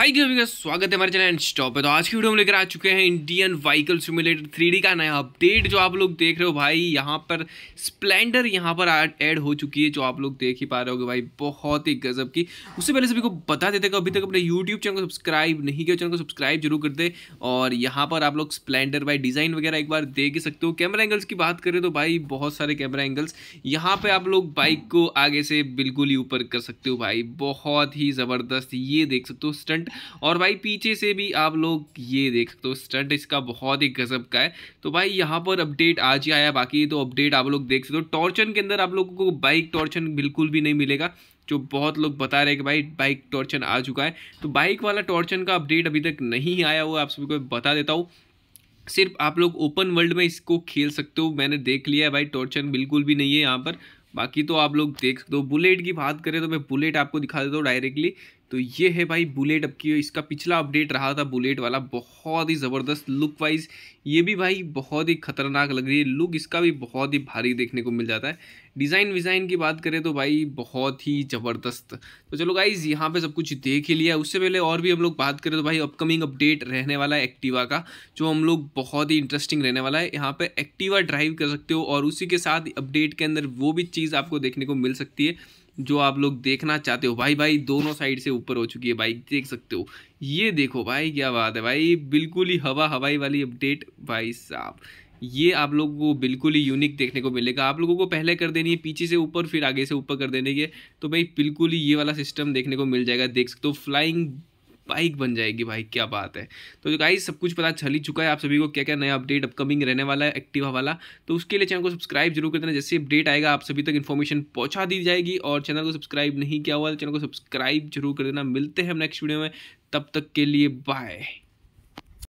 high का स्वागत है हमारे चैनल एंड स्टॉप है तो आज की वीडियो हम लेकर आ चुके हैं इंडियन व्हीकल सिमुलेटर थ्री का नया अपडेट जो आप लोग देख रहे हो भाई यहाँ पर स्प्लेंडर यहाँ पर ऐड हो चुकी है जो आप लोग देख ही पा रहे हो भाई बहुत ही गजब की उससे पहले सभी को बता देते अभी तक अपने यूट्यूब चैनल को सब्सक्राइब नहीं किया चैनल को सब्सक्राइब जरूर कर दे और यहाँ पर आप लोग स्प्लेंडर भाई डिज़ाइन वगैरह एक बार देख ही सकते हो कैमरा एंगल्स की बात करें तो भाई बहुत सारे कैमरा एंगल्स यहाँ पर आप लोग बाइक को आगे से बिल्कुल ही ऊपर कर सकते हो भाई बहुत ही ज़बरदस्त ये देख सकते हो स्टंट और भाई पीछे से भी आप लोग ये देख सकते हो स्टड इसका बहुत ही गजब का है तो भाई यहाँ पर अपडेट आज ही आया बाकी तो अपडेट आप लोग देख सकते हो टॉर्चन के अंदर आप लोगों को बाइक टॉर्चन बिल्कुल भी नहीं मिलेगा जो बहुत लोग बता रहे हैं कि भाई बाइक टॉर्चन आ चुका है तो बाइक वाला टॉर्चन का अपडेट अभी तक नहीं आया हुआ आप सभी को बता देता हूँ सिर्फ आप लोग ओपन वर्ल्ड में इसको खेल सकते हो मैंने देख लिया है भाई टॉर्चन बिल्कुल भी नहीं है यहाँ पर बाकी तो आप लोग देख दो बुलेट की बात करें तो मैं बुलेट आपको दिखा देता हूँ डायरेक्टली तो ये है भाई बुलेट अब की इसका पिछला अपडेट रहा था बुलेट वाला बहुत ही ज़बरदस्त लुक वाइज ये भी भाई बहुत ही खतरनाक लग रही है लुक इसका भी बहुत ही भारी देखने को मिल जाता है डिज़ाइन विज़ाइन की बात करें तो भाई बहुत ही ज़बरदस्त तो चलो गाइज यहाँ पे सब कुछ देख ही लिया उससे पहले और भी हम लोग बात करें तो भाई अपकमिंग अपडेट रहने वाला है एक्टिवा का जो हम लोग बहुत ही इंटरेस्टिंग रहने वाला है यहाँ पर एक्टिवा ड्राइव कर सकते हो और उसी के साथ अपडेट के अंदर वो भी चीज़ आपको देखने को मिल सकती है जो आप लोग देखना चाहते हो भाई भाई दोनों साइड से ऊपर हो चुकी है भाई देख सकते हो ये देखो भाई क्या बात है भाई बिल्कुल ही हवा हवाई वाली अपडेट भाई साहब ये आप लोगों को बिल्कुल ही यूनिक देखने को मिलेगा आप लोगों को पहले कर देनी है पीछे से ऊपर फिर आगे से ऊपर कर देने के तो भाई बिल्कुल ही ये वाला सिस्टम देखने को मिल जाएगा देख सकते हो फ्लाइंग बाइक बन जाएगी भाई क्या बात है तो गाइस सब कुछ पता चल ही चुका है आप सभी को क्या क्या नया अपडेट अपकमिंग रहने वाला है एक्टिवा वाला तो उसके लिए चैनल को सब्सक्राइब जरूर कर देना जैसे अपडेट आएगा आप सभी तक इन्फॉर्मेशन पहुंचा दी जाएगी और चैनल को सब्सक्राइब नहीं किया हुआ तो चैनल को सब्सक्राइब जरूर कर देना मिलते हैं हम नेक्स्ट वीडियो में तब तक के लिए बाय